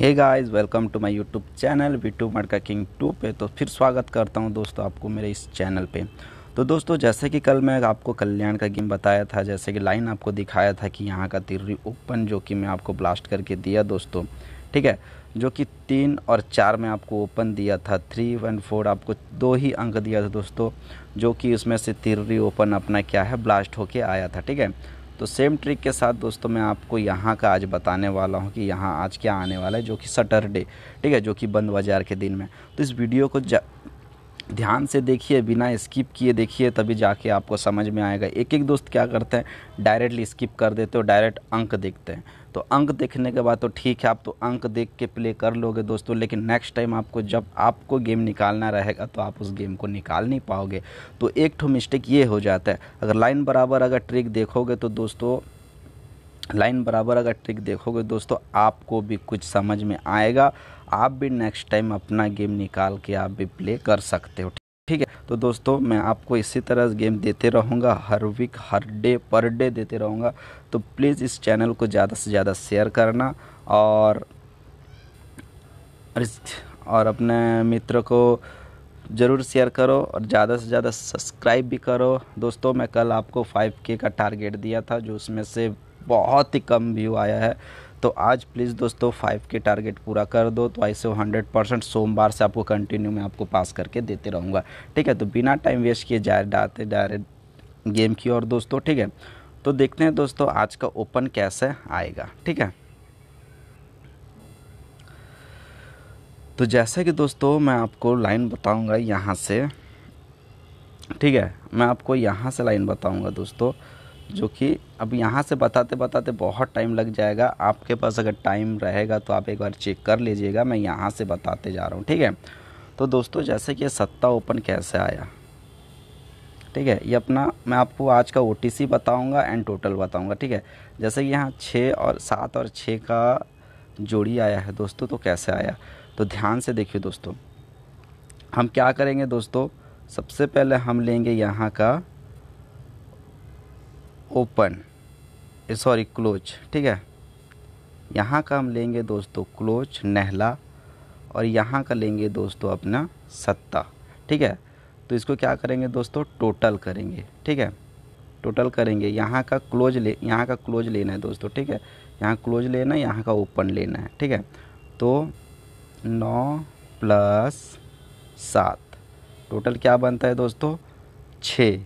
Hey guys welcome to my YouTube channel वी टू मड़का किंग टू पे तो फिर स्वागत करता हूँ दोस्तों आपको मेरे इस चैनल पे तो दोस्तों जैसे कि कल मैं आपको कल्याण का गेम बताया था जैसे कि लाइन आपको दिखाया था कि यहाँ का तिर्री ओपन जो कि मैं आपको ब्लास्ट करके दिया दोस्तों ठीक है जो कि तीन और चार में आपको ओपन दिया था थ्री वन फोर आपको दो ही अंक दिया था दोस्तों जो कि उसमें से तिर्री ओपन अपना क्या है ब्लास्ट होके आया था ठीक है तो सेम ट्रिक के साथ दोस्तों मैं आपको यहाँ का आज बताने वाला हूँ कि यहाँ आज क्या आने वाला है जो कि सटरडे ठीक है जो कि बंद बाज़ार के दिन में तो इस वीडियो को ध्यान से देखिए बिना स्किप किए देखिए तभी जाके आपको समझ में आएगा एक एक दोस्त क्या करते हैं डायरेक्टली स्किप कर देते हो डायरेक्ट अंक देखते हैं तो अंक देखने के बाद तो ठीक है आप तो अंक देख के प्ले कर लोगे दोस्तों लेकिन नेक्स्ट टाइम आपको जब आपको गेम निकालना रहेगा तो आप उस गेम को निकाल नहीं पाओगे तो एक ठो मिस्टेक ये हो जाता है अगर लाइन बराबर अगर ट्रिक देखोगे तो दोस्तों लाइन बराबर अगर ट्रिक देखोगे दोस्तों आपको भी कुछ समझ में आएगा आप भी नेक्स्ट टाइम अपना गेम निकाल के आप भी प्ले कर सकते हो तो दोस्तों मैं आपको इसी तरह गेम देते रहूँगा हर वीक हर डे पर डे देते रहूँगा तो प्लीज़ इस चैनल को ज़्यादा से ज़्यादा शेयर करना और और अपने मित्र को ज़रूर शेयर करो और ज़्यादा से ज़्यादा सब्सक्राइब भी करो दोस्तों मैं कल आपको 5K का टारगेट दिया था जो उसमें से बहुत ही कम व्यू आया है तो आज प्लीज़ दोस्तों फाइव के टारगेट पूरा कर दो तो ऐसे हंड्रेड परसेंट सोमवार से आपको कंटिन्यू मैं आपको पास करके देते रहूँगा ठीक है तो बिना टाइम वेस्ट किए जाए डालते डायरेक्ट गेम की और दोस्तों ठीक है तो देखते हैं दोस्तों आज का ओपन कैसे आएगा ठीक है तो जैसे कि दोस्तों मैं आपको लाइन बताऊंगा यहाँ से ठीक है मैं आपको यहाँ से लाइन बताऊंगा दोस्तों जो कि अब यहाँ से बताते बताते बहुत टाइम लग जाएगा आपके पास अगर टाइम रहेगा तो आप एक बार चेक कर लीजिएगा मैं यहाँ से बताते जा रहा हूँ ठीक है तो दोस्तों जैसे कि सत्ता ओपन कैसे आया ठीक है ये अपना मैं आपको आज का ओ टी बताऊँगा एंड टोटल बताऊँगा ठीक है जैसे कि यहाँ छः और सात और छः का जोड़ी आया है दोस्तों तो कैसे आया तो ध्यान से देखिए दोस्तों हम क्या करेंगे दोस्तों सबसे पहले हम लेंगे यहाँ का ओपन सॉरी क्लोज ठीक है यहाँ का हम लेंगे दोस्तों क्लोज नहला और यहाँ का लेंगे दोस्तों अपना सत्ता ठीक है तो इसको क्या करेंगे दोस्तों टोटल करेंगे ठीक है टोटल करेंगे यहाँ का क्लोज ले यहाँ का क्लोज लेना है दोस्तों ठीक है यहाँ क्लोज लेना है यहाँ का ओपन लेना है ठीक है तो नौ प्लस सात टोटल क्या बनता है दोस्तों छः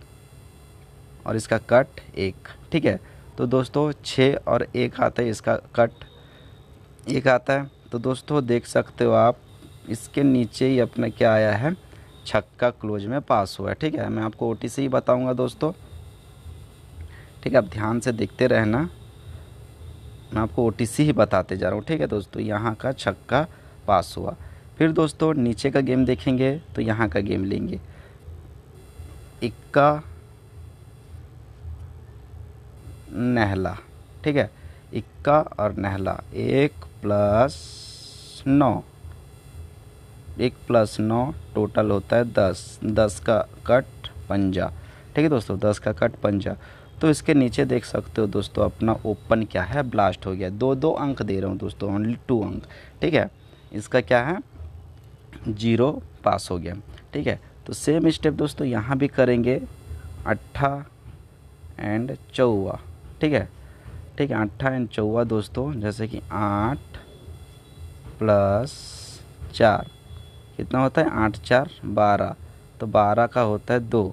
और इसका कट एक ठीक है तो दोस्तों छः और एक आता है इसका कट एक आता है तो दोस्तों देख सकते हो आप इसके नीचे ही अपना क्या आया है छक्का क्लोज में पास हुआ है ठीक है मैं आपको ओ टी ही बताऊँगा दोस्तों ठीक है आप ध्यान से देखते रहना मैं आपको ओ ही बताते जा रहा हूँ ठीक है दोस्तों यहाँ का छक्का पास हुआ फिर दोस्तों नीचे का गेम देखेंगे तो यहाँ का गेम लेंगे इक्का नहला ठीक है इक्का और नहला एक प्लस नौ एक प्लस नौ टोटल होता है दस दस का कट पंजा ठीक है दोस्तों दस का कट पंजा तो इसके नीचे देख सकते हो दोस्तों अपना ओपन क्या है ब्लास्ट हो गया दो दो अंक दे रहा हूँ दोस्तों ओनली टू अंक ठीक है इसका क्या है जीरो पास हो गया ठीक है तो सेम स्टेप दोस्तों यहाँ भी करेंगे अट्ठा एंड चौवा ठीक है ठीक है अट्ठा एंड चौवा दोस्तों जैसे कि आठ प्लस चार कितना होता है आठ चार बारह तो बारह का होता है दो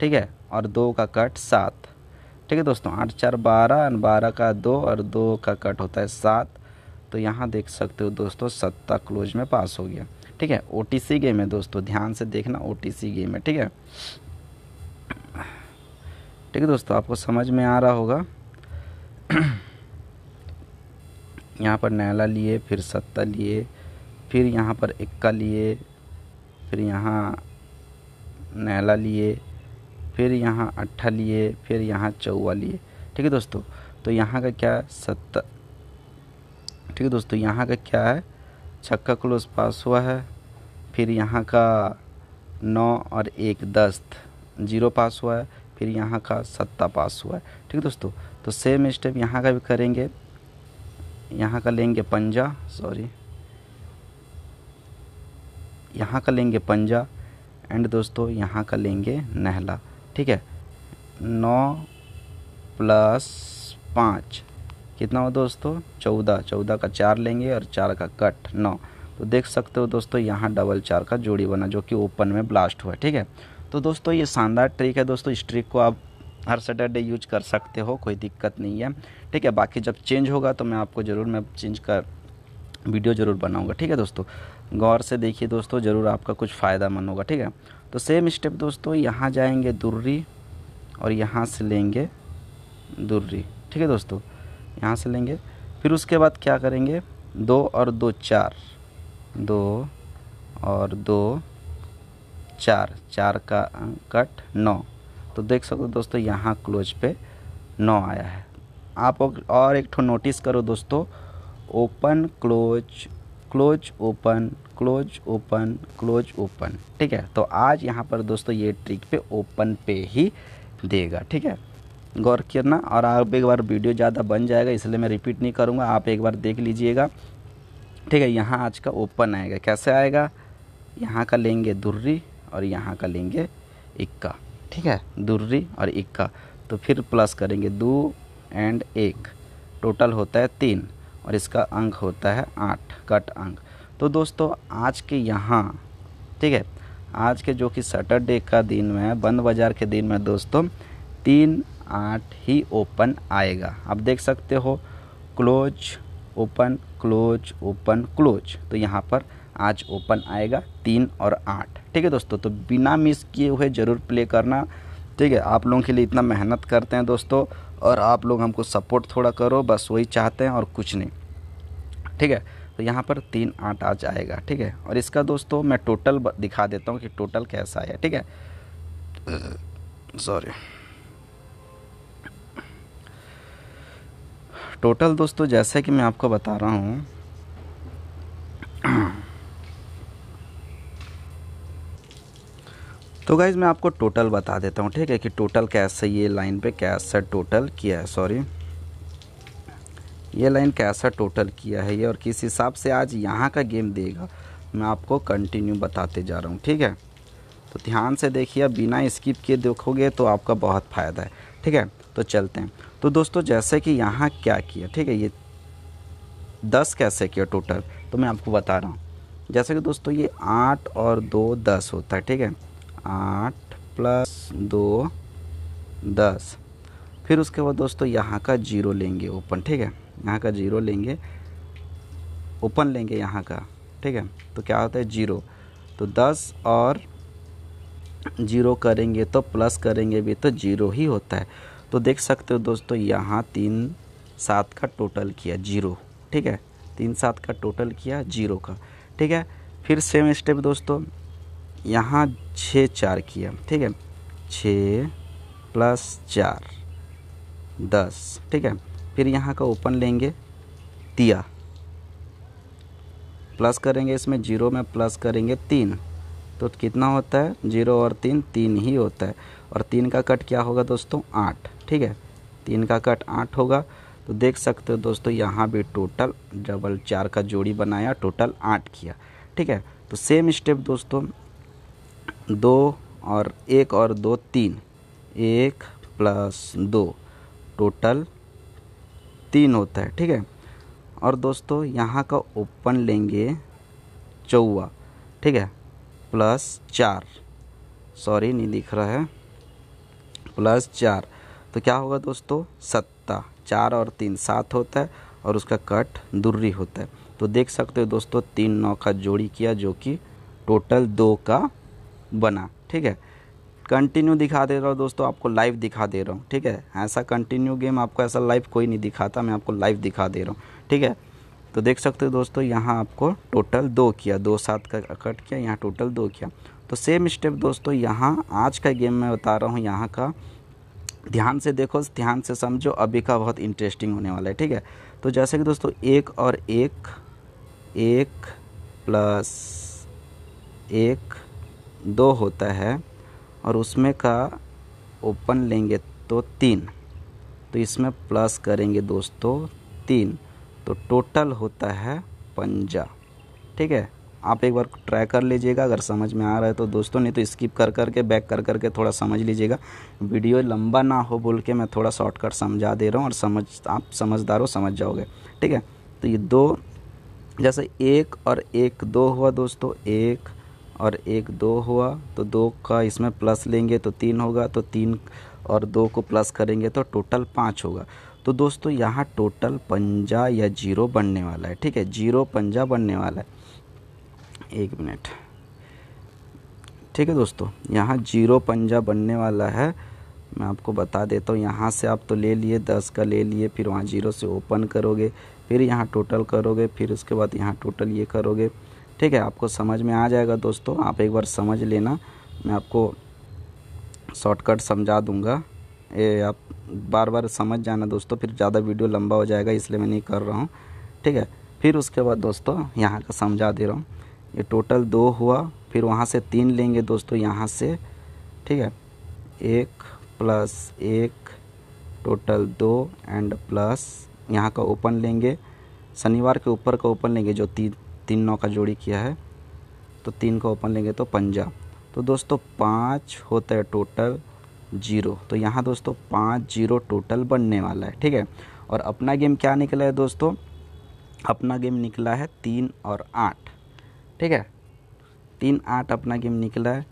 ठीक है और दो का कट सात ठीक है दोस्तों आठ चार बारह एंड बारह का दो और दो का कट होता है सात तो यहाँ देख सकते हो दोस्तों सत्ता क्लोज में पास हो गया ठीक है ओ गेम है दोस्तों ध्यान से देखना ओ गेम है ठीक है ठीक है दोस्तों आपको समझ में आ रहा होगा यहाँ पर नैला लिए फिर सत्ता लिए फिर यहाँ पर इक्का लिए फिर यहाँ नैला लिए फिर यहाँ अट्ठा लिए फिर यहाँ चौवा लिए ठीक है दोस्तों तो यहाँ का क्या सत्ता ठीक है दोस्तों यहाँ का क्या है छक्का क्लोज पास हुआ है फिर यहाँ का नौ और एक दस्त जीरो पास हुआ है फिर यहाँ का सत्ता पास हुआ है ठीक है दोस्तों तो सेम स्टेप यहाँ का भी करेंगे यहाँ का लेंगे पंजा सॉरी यहाँ का लेंगे पंजा एंड दोस्तों यहाँ का लेंगे नहला ठीक है नौ प्लस पाँच कितना हो दोस्तों चौदह चौदह का चार लेंगे और चार का कट नौ तो देख सकते हो दोस्तों यहाँ डबल चार का जोड़ी बना जो कि ओपन में ब्लास्ट हुआ ठीक है तो दोस्तों ये शानदार ट्रिक है दोस्तों इस ट्रिक को आप हर सैटरडे यूज कर सकते हो कोई दिक्कत नहीं है ठीक है बाकी जब चेंज होगा तो मैं आपको ज़रूर मैं चेंज कर वीडियो ज़रूर बनाऊँगा ठीक है दोस्तों गौर से देखिए दोस्तों ज़रूर आपका कुछ फ़ायदा मन होगा ठीक है तो सेम स्टेप दोस्तों यहाँ जाएंगे दुर्री और यहाँ से लेंगे दुर्री ठीक है दोस्तों यहाँ से लेंगे फिर उसके बाद क्या करेंगे दो और दो चार दो और दो चार चार का कट नौ तो देख सको दोस्तों यहाँ क्लोज पे नौ आया है आप और एक ठो नोटिस करो दोस्तों open close close open close open close open ठीक है तो आज यहाँ पर दोस्तों ये ट्रिक पे ओपन पे ही देगा ठीक है गौर करना और आप एक बार वीडियो ज़्यादा बन जाएगा इसलिए मैं रिपीट नहीं करूँगा आप एक बार देख लीजिएगा ठीक है यहाँ आज का ओपन आएगा कैसे आएगा यहाँ का लेंगे दुर्री और यहाँ का लेंगे इक्का ठीक है हम्म। दूरी और इक्का तो फिर प्लस करेंगे दो एंड एक टोटल होता है तीन और इसका अंक होता है आठ कट अंक तो दोस्तों आज के यहाँ ठीक है आज के जो कि सैटरडे का दिन में बंद बाज़ार के दिन में दोस्तों तीन आठ ही ओपन आएगा आप देख सकते हो close open close open close तो यहाँ पर आज ओपन आएगा तीन और आठ ठीक है दोस्तों तो बिना मिस किए हुए ज़रूर प्ले करना ठीक है आप लोगों के लिए इतना मेहनत करते हैं दोस्तों और आप लोग हमको सपोर्ट थोड़ा करो बस वही चाहते हैं और कुछ नहीं ठीक है तो यहाँ पर तीन आठ आ जाएगा ठीक है और इसका दोस्तों मैं टोटल दिखा देता हूँ कि टोटल कैसा है ठीक है सॉरी टोटल दोस्तों जैसे कि मैं आपको बता रहा हूँ तो गाइज़ मैं आपको टोटल बता देता हूँ ठीक है कि टोटल कैसे ये लाइन पे कैसा टोटल किया है सॉरी ये लाइन कैसा टोटल किया है ये और किस हिसाब से आज यहाँ का गेम देगा मैं आपको कंटिन्यू बताते जा रहा हूँ ठीक है तो ध्यान से देखिए बिना स्किप किए देखोगे तो आपका बहुत फ़ायदा है ठीक है तो चलते हैं तो दोस्तों जैसे कि यहाँ क्या किया ठीक है ये दस कैसे किया टोटल तो मैं आपको बता रहा हूँ जैसे कि दोस्तों ये आठ और दो दस होता है ठीक है आठ प्लस दो दस फिर उसके बाद दोस्तों यहाँ का जीरो लेंगे ओपन ठीक है यहाँ का जीरो लेंगे ओपन लेंगे यहाँ का ठीक है तो क्या होता है जीरो तो दस और जीरो करेंगे तो प्लस करेंगे भी तो जीरो ही होता है तो देख सकते हो दोस्तों यहाँ तीन सात का टोटल किया जीरो ठीक है तीन सात का टोटल किया जीरो का ठीक है फिर सेम स्टेप दोस्तों यहाँ छः चार किया ठीक है छः प्लस चार दस ठीक है फिर यहाँ का ओपन लेंगे दिया प्लस करेंगे इसमें जीरो में प्लस करेंगे तीन तो कितना होता है जीरो और तीन तीन ही होता है और तीन का कट क्या होगा दोस्तों आठ ठीक है तीन का कट आठ होगा तो देख सकते हो दोस्तों यहाँ भी टोटल डबल चार का जोड़ी बनाया टोटल आठ किया ठीक है तो सेम स्टेप दोस्तों दो और एक और दो तीन एक प्लस दो टोटल तीन होता है ठीक है और दोस्तों यहाँ का ओपन लेंगे चौवा ठीक है प्लस चार सॉरी नहीं दिख रहा है प्लस चार तो क्या होगा दोस्तों सत्ता चार और तीन सात होता है और उसका कट दूरी होता है तो देख सकते हो दोस्तों तीन नौ का जोड़ी किया जो कि टोटल दो का बना ठीक है कंटिन्यू दिखा दे रहा हूँ दोस्तों आपको लाइव दिखा दे रहा हूँ ठीक है ऐसा कंटिन्यू गेम आपको ऐसा लाइव कोई नहीं दिखाता मैं आपको लाइव दिखा दे रहा हूँ ठीक है तो देख सकते हो दोस्तों यहाँ आपको टोटल दो किया दो सात का कट किया यहाँ टोटल दो किया तो सेम स्टेप दोस्तों यहाँ आज का गेम मैं बता रहा हूँ यहाँ का ध्यान से देखो ध्यान से समझो अभी का बहुत इंटरेस्टिंग होने वाला है ठीक है तो जैसे कि दोस्तों एक और एक एक प्लस एक दो होता है और उसमें का ओपन लेंगे तो तीन तो इसमें प्लस करेंगे दोस्तों तीन तो टोटल होता है पंजा ठीक है आप एक बार ट्राई कर लीजिएगा अगर समझ में आ रहा है तो दोस्तों नहीं तो स्किप कर कर के बैक कर कर के थोड़ा समझ लीजिएगा वीडियो लंबा ना हो बोल के मैं थोड़ा शॉर्टकट समझा दे रहा हूँ और समझ आप समझदार हो समझ जाओगे ठीक है तो ये दो जैसे एक और एक दो हुआ दोस्तों एक और एक दो हुआ तो दो का इसमें प्लस लेंगे तो तीन होगा तो तीन और दो को प्लस करेंगे तो टोटल पाँच होगा तो दोस्तों यहाँ टोटल पंजा या जीरो बनने वाला है ठीक है जीरो पंजा बनने वाला है एक मिनट ठीक है दोस्तों यहाँ जीरो पंजा बनने वाला है मैं आपको बता देता हूँ यहाँ से आप तो ले लिए दस का ले लिए फिर वहाँ जीरो से ओपन करोगे फिर यहाँ टोटल करोगे फिर उसके बाद यहाँ टोटल ये करोगे ठीक है आपको समझ में आ जाएगा दोस्तों आप एक बार समझ लेना मैं आपको शॉर्टकट समझा दूंगा ये आप बार बार समझ जाना दोस्तों फिर ज़्यादा वीडियो लंबा हो जाएगा इसलिए मैं नहीं कर रहा हूँ ठीक है फिर उसके बाद दोस्तों यहाँ का समझा दे रहा हूँ ये टोटल दो हुआ फिर वहाँ से तीन लेंगे दोस्तों यहाँ से ठीक है एक प्लस एक टोटल दो एंड प्लस यहाँ का ओपन लेंगे शनिवार के ऊपर का ओपन लेंगे जो तीन तीन नौ का जोड़ी किया है तो तीन का ओपन लेंगे तो पंजा तो दोस्तों पाँच होता है टोटल जीरो तो यहाँ दोस्तों पाँच जीरो टोटल बनने वाला है ठीक है और अपना गेम क्या निकला है दोस्तों अपना गेम निकला है तीन और आठ ठीक है तीन आठ अपना गेम निकला है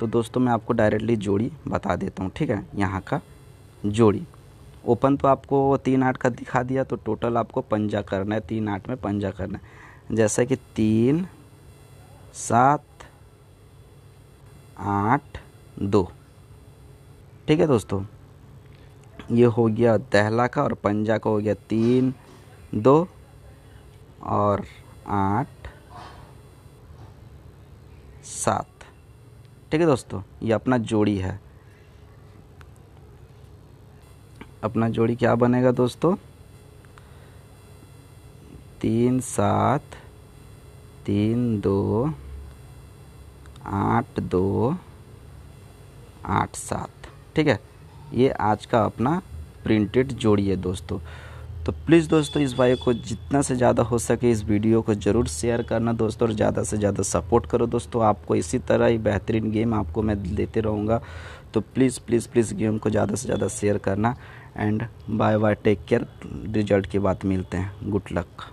तो दोस्तों मैं आपको डायरेक्टली जोड़ी बता देता हूँ ठीक है यहाँ का जोड़ी ओपन तो आपको तीन आठ का दिखा दिया तो टोटल आपको पंजा करना है तीन आठ में पंजा करना है जैसा कि तीन सात आठ दो ठीक है दोस्तों ये हो गया दहला का और पंजा का हो गया तीन दो और आठ सात ठीक है दोस्तों ये अपना जोड़ी है अपना जोड़ी क्या बनेगा दोस्तों तीन सात तीन दो आठ दो आठ सात ठीक है ये आज का अपना प्रिंटेड जोड़ी है दोस्तों तो प्लीज़ दोस्तों इस बाइक को जितना से ज़्यादा हो सके इस वीडियो को ज़रूर शेयर करना दोस्तों और ज़्यादा से ज़्यादा सपोर्ट करो दोस्तों आपको इसी तरह ही बेहतरीन गेम आपको मैं देते रहूँगा तो प्लीज़ प्लीज़ प्लीज़ गेम को ज़्यादा से ज़्यादा शेयर करना and bye bye take care result की बात मिलते हैं गुड लक